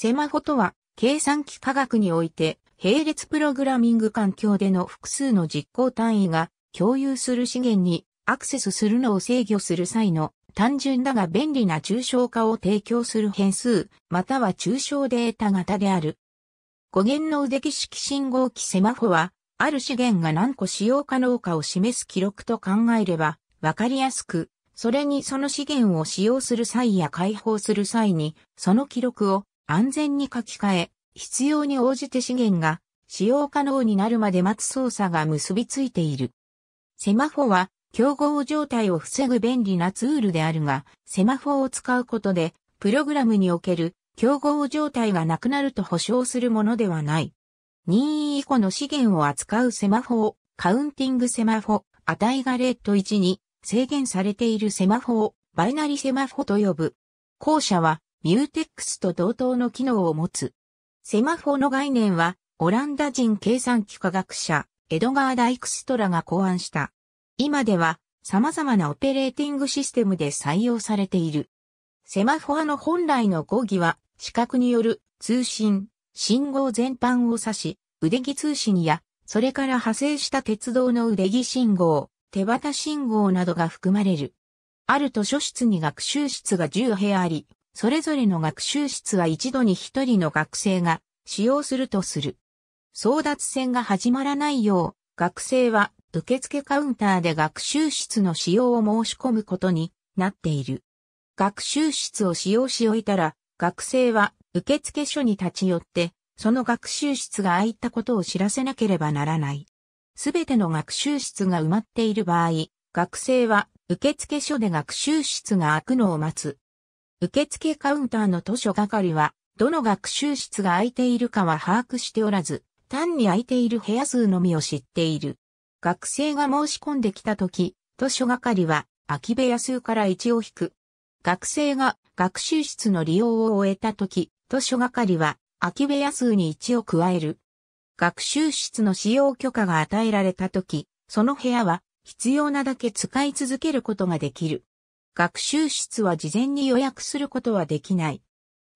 セマホとは、計算機科学において、並列プログラミング環境での複数の実行単位が共有する資源にアクセスするのを制御する際の単純だが便利な抽象化を提供する変数、または抽象データ型である。語源の腕式信号機セマホは、ある資源が何個使用可能かを示す記録と考えれば、わかりやすく、それにその資源を使用する際や解放する際に、その記録を安全に書き換え、必要に応じて資源が使用可能になるまで待つ操作が結びついている。セマフォは競合状態を防ぐ便利なツールであるが、セマフォを使うことで、プログラムにおける競合状態がなくなると保証するものではない。任意以降の資源を扱うセマフォを、カウンティングセマフォ、値がレート1に制限されているセマフォを、バイナリセマフォと呼ぶ。後者は、ミューテックスと同等の機能を持つ。セマフォの概念は、オランダ人計算機科学者、エドガー・ダイクストラが考案した。今では、様々なオペレーティングシステムで採用されている。セマフォアの本来の語義は、視覚による通信、信号全般を指し、腕木通信や、それから派生した鉄道の腕木信号、手旗信号などが含まれる。ある図書室に学習室が10部屋あり、それぞれの学習室は一度に一人の学生が使用するとする。争奪戦が始まらないよう、学生は受付カウンターで学習室の使用を申し込むことになっている。学習室を使用し終えたら、学生は受付所に立ち寄って、その学習室が空いたことを知らせなければならない。すべての学習室が埋まっている場合、学生は受付所で学習室が空くのを待つ。受付カウンターの図書係は、どの学習室が空いているかは把握しておらず、単に空いている部屋数のみを知っている。学生が申し込んできたとき、図書係は空き部屋数から1を引く。学生が学習室の利用を終えたとき、図書係は空き部屋数に1を加える。学習室の使用許可が与えられたとき、その部屋は必要なだけ使い続けることができる。学習室は事前に予約することはできない。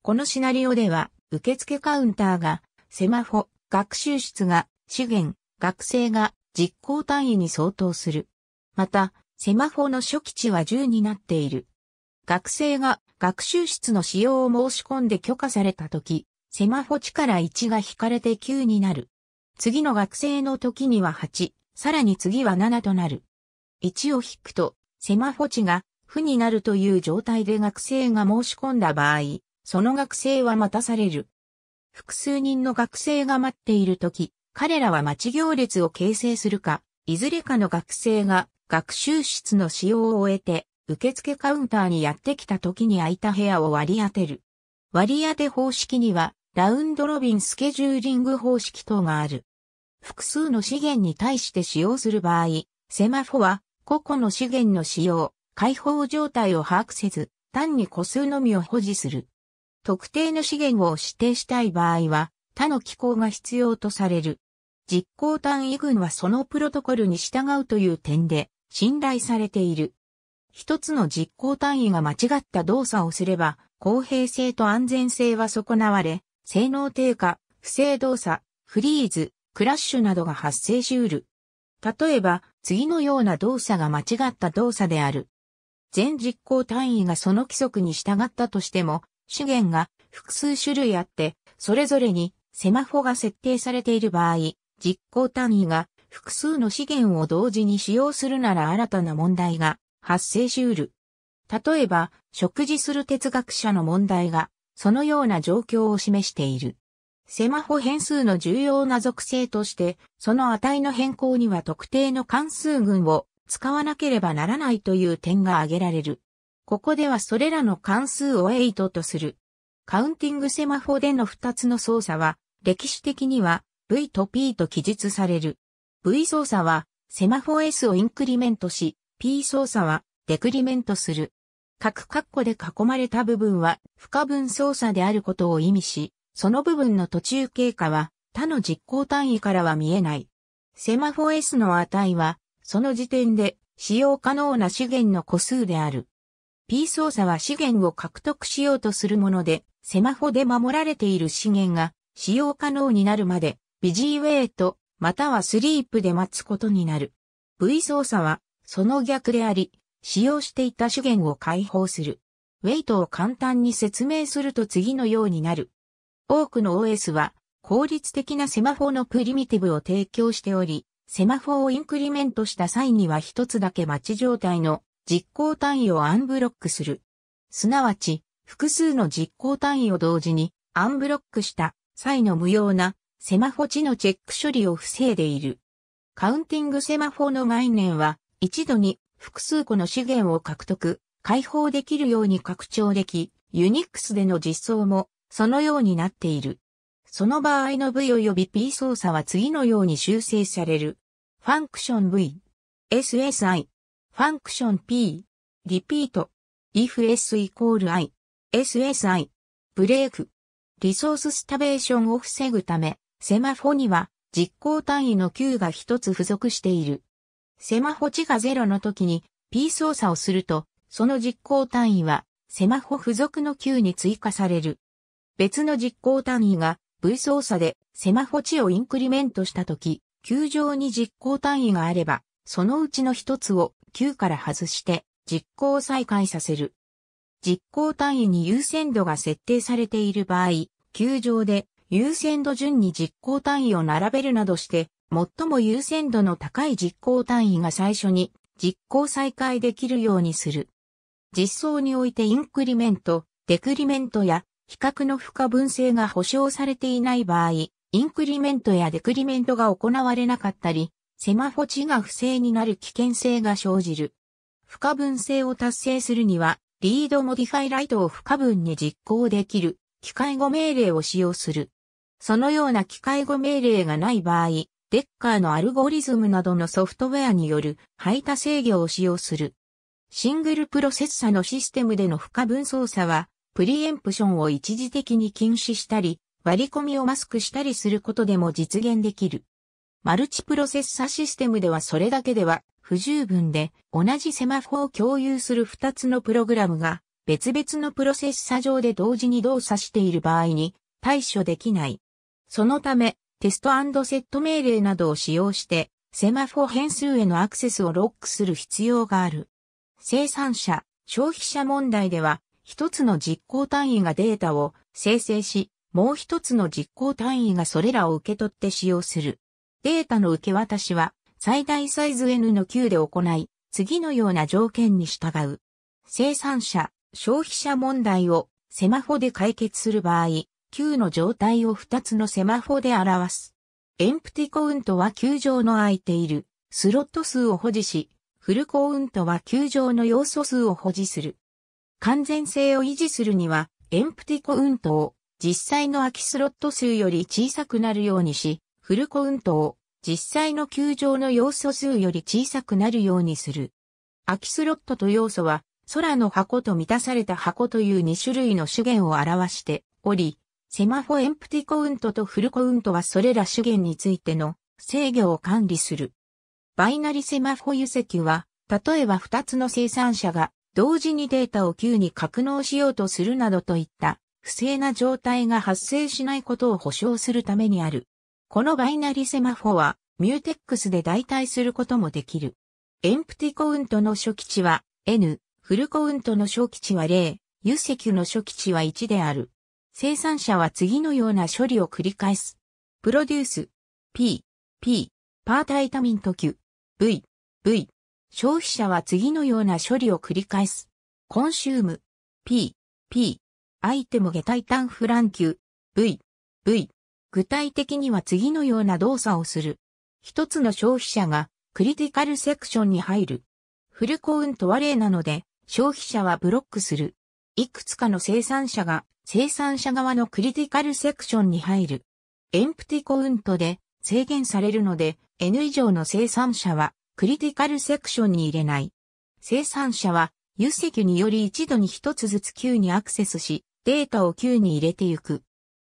このシナリオでは、受付カウンターが、セマホ、学習室が、資源、学生が、実行単位に相当する。また、セマホの初期値は10になっている。学生が学習室の使用を申し込んで許可されたとき、セマホ値から1が引かれて9になる。次の学生の時には8、さらに次は7となる。1を引くと、セマホ値が負になるという状態で学生が申し込んだ場合、その学生は待たされる。複数人の学生が待っているとき、彼らは待ち行列を形成するか、いずれかの学生が学習室の使用を終えて、受付カウンターにやってきた時に空いた部屋を割り当てる。割り当て方式には、ラウンドロビンスケジューリング方式等がある。複数の資源に対して使用する場合、セマフォは個々の資源の使用、解放状態を把握せず、単に個数のみを保持する。特定の資源を指定したい場合は、他の機構が必要とされる。実行単位群はそのプロトコルに従うという点で信頼されている。一つの実行単位が間違った動作をすれば、公平性と安全性は損なわれ、性能低下、不正動作、フリーズ、クラッシュなどが発生しうる。例えば、次のような動作が間違った動作である。全実行単位がその規則に従ったとしても、資源が複数種類あって、それぞれにセマフォが設定されている場合、実行単位が複数の資源を同時に使用するなら新たな問題が発生し得る。例えば、食事する哲学者の問題が、そのような状況を示している。セマホ変数の重要な属性として、その値の変更には特定の関数群を使わなければならないという点が挙げられる。ここではそれらの関数を8とする。カウンティングセマフォでの2つの操作は、歴史的には V と P と記述される。V 操作は、セマフォ S をインクリメントし、P 操作はデクリメントする。各括弧で囲まれた部分は不可分操作であることを意味し、その部分の途中経過は他の実行単位からは見えない。セマフォ S の値はその時点で使用可能な資源の個数である。P 操作は資源を獲得しようとするもので、セマホで守られている資源が使用可能になるまで、ビジーウェイト、またはスリープで待つことになる。V 操作は、その逆であり、使用していた資源を解放する。ウェイトを簡単に説明すると次のようになる。多くの OS は、効率的なセマホのプリミティブを提供しており、セマフォーをインクリメントした際には一つだけ待ち状態の実行単位をアンブロックする。すなわち、複数の実行単位を同時にアンブロックした際の無用なセマフォ値のチェック処理を防いでいる。カウンティングセマフォーの概念は、一度に複数個の資源を獲得、解放できるように拡張でき、Unix での実装もそのようになっている。その場合の V 及び P 操作は次のように修正される。ファンクション V、SSI、ファンクション P、リピート、if S イコール I、SSI、ブレーク、リソーススタベーションを防ぐため、セマフォには実行単位の Q が一つ付属している。セマフォ値が0の時に P 操作をすると、その実行単位はセマフォ付属の Q に追加される。別の実行単位が V 操作でセマフォ値をインクリメントした時、球場に実行単位があれば、そのうちの一つを球から外して実行再開させる。実行単位に優先度が設定されている場合、球場で優先度順に実行単位を並べるなどして、最も優先度の高い実行単位が最初に実行再開できるようにする。実装においてインクリメント、デクリメントや比較の負荷分性が保証されていない場合、インクリメントやデクリメントが行われなかったり、セマフォ値が不正になる危険性が生じる。不可分性を達成するには、リードモディファイライトを不可分に実行できる、機械語命令を使用する。そのような機械語命令がない場合、デッカーのアルゴリズムなどのソフトウェアによる排他制御を使用する。シングルプロセッサのシステムでの不可分操作は、プリエンプションを一時的に禁止したり、割り込みをマスクしたりすることでも実現できる。マルチプロセッサシステムではそれだけでは不十分で同じセマフォを共有する2つのプログラムが別々のプロセッサ上で同時に動作している場合に対処できない。そのためテストセット命令などを使用してセマフォ変数へのアクセスをロックする必要がある。生産者、消費者問題では一つの実行単位がデータを生成しもう一つの実行単位がそれらを受け取って使用する。データの受け渡しは最大サイズ N の Q で行い、次のような条件に従う。生産者、消費者問題をセマフォで解決する場合、Q の状態を2つのセマフォで表す。エンプティコウントは球状の空いているスロット数を保持し、フルコウントは球状の要素数を保持する。完全性を維持するには、エンプティコウントを実際の空きスロット数より小さくなるようにし、フルコウントを実際の球場の要素数より小さくなるようにする。空きスロットと要素は、空の箱と満たされた箱という2種類の資源を表しており、セマフォエンプティコウントとフルコウントはそれら資源についての制御を管理する。バイナリセマフォ油石は、例えば2つの生産者が同時にデータを急に格納しようとするなどといった不正な状態が発生しないことを保証するためにある。このバイナリセマフォは、ミューテックスで代替することもできる。エンプティコウントの初期値は N、フルコウントの初期値は0、油石の初期値は1である。生産者は次のような処理を繰り返す。プロデュース、P、P、パータイタミント Q、V、V。消費者は次のような処理を繰り返す。コンシューム、P、P、アイテム下体ンフランキュ、V、V。具体的には次のような動作をする。一つの消費者がクリティカルセクションに入る。フルコウントは例なので、消費者はブロックする。いくつかの生産者が生産者側のクリティカルセクションに入る。エンプティコウントで制限されるので、N 以上の生産者はクリティカルセクションに入れない。生産者は、油石により一度に一つずつ Q にアクセスし、データを Q に入れていく。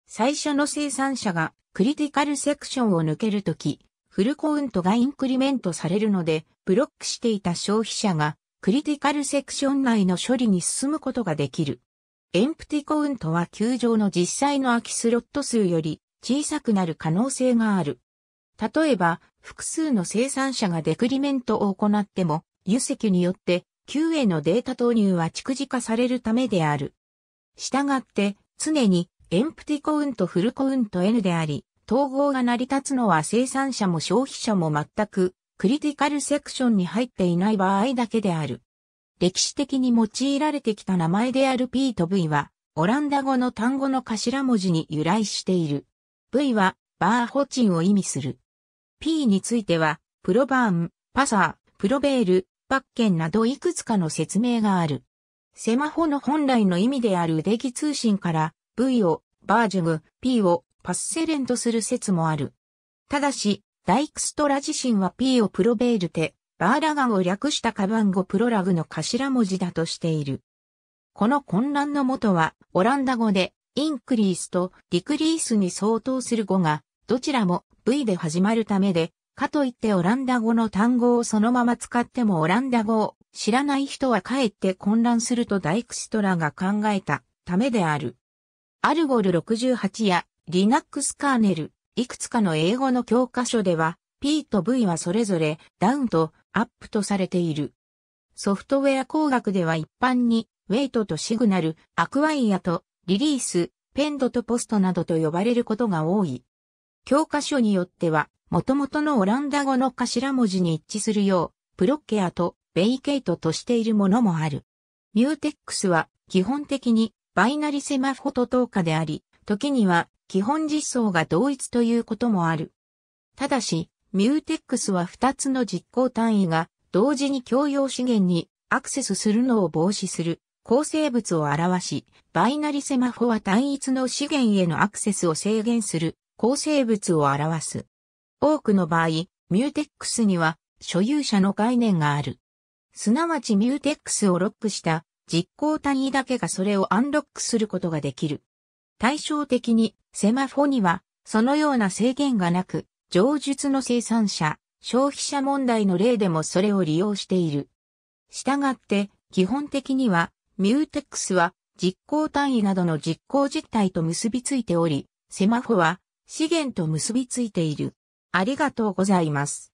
最初の生産者がクリティカルセクションを抜けるとき、フルコウントがインクリメントされるので、ブロックしていた消費者がクリティカルセクション内の処理に進むことができる。エンプティコウントは球場の実際の空きスロット数より小さくなる可能性がある。例えば、複数の生産者がデクリメントを行っても、輸石によって Q へのデータ投入は蓄次化されるためである。したがって、常にエンプティコウントフルコウント N であり、統合が成り立つのは生産者も消費者も全くクリティカルセクションに入っていない場合だけである。歴史的に用いられてきた名前である P と V は、オランダ語の単語の頭文字に由来している。V は、バーホチンを意味する。P については、プロバーン、パサー、プロベール、パッケンなどいくつかの説明がある。セマホの本来の意味である腕木通信から V をバージュグ、P をパッセレントする説もある。ただし、ダイクストラ自身は P をプロベールテ、バーラガンを略したカバン語プロラグの頭文字だとしている。この混乱のもとは、オランダ語で、インクリースとディクリースに相当する語が、どちらも V で始まるためで、かといってオランダ語の単語をそのまま使ってもオランダ語を知らない人はかえって混乱するとダイクストラが考えたためである。アルゴル68やリナックスカーネル、いくつかの英語の教科書では P と V はそれぞれダウンとアップとされている。ソフトウェア工学では一般にウェイトとシグナル、アクワイアとリリース、ペンドとポストなどと呼ばれることが多い。教科書によっては、もともとのオランダ語の頭文字に一致するよう、プロッケアとベイケイトとしているものもある。ミューテックスは基本的にバイナリセマフォト等価であり、時には基本実装が同一ということもある。ただし、ミューテックスは2つの実行単位が同時に共用資源にアクセスするのを防止する構成物を表し、バイナリセマフォは単一の資源へのアクセスを制限する構成物を表す。多くの場合、ミューテックスには所有者の概念がある。すなわちミューテックスをロックした実行単位だけがそれをアンロックすることができる。対照的にセマフォにはそのような制限がなく、上述の生産者、消費者問題の例でもそれを利用している。したがって、基本的には、ミューテックスは実行単位などの実行実態と結びついており、セマフォは資源と結びついている。ありがとうございます。